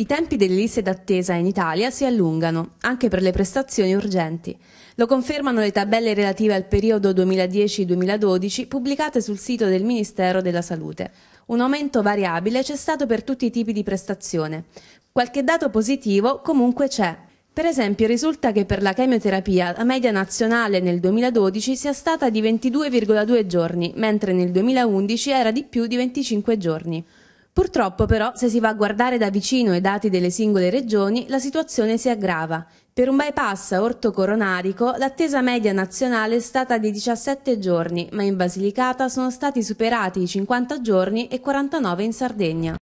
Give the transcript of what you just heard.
I tempi delle liste d'attesa in Italia si allungano, anche per le prestazioni urgenti. Lo confermano le tabelle relative al periodo 2010-2012 pubblicate sul sito del Ministero della Salute. Un aumento variabile c'è stato per tutti i tipi di prestazione. Qualche dato positivo comunque c'è. Per esempio risulta che per la chemioterapia la media nazionale nel 2012 sia stata di 22,2 giorni, mentre nel 2011 era di più di 25 giorni. Purtroppo però, se si va a guardare da vicino i dati delle singole regioni, la situazione si aggrava. Per un bypass orto-coronarico, l'attesa media nazionale è stata di 17 giorni, ma in Basilicata sono stati superati i 50 giorni e 49 in Sardegna.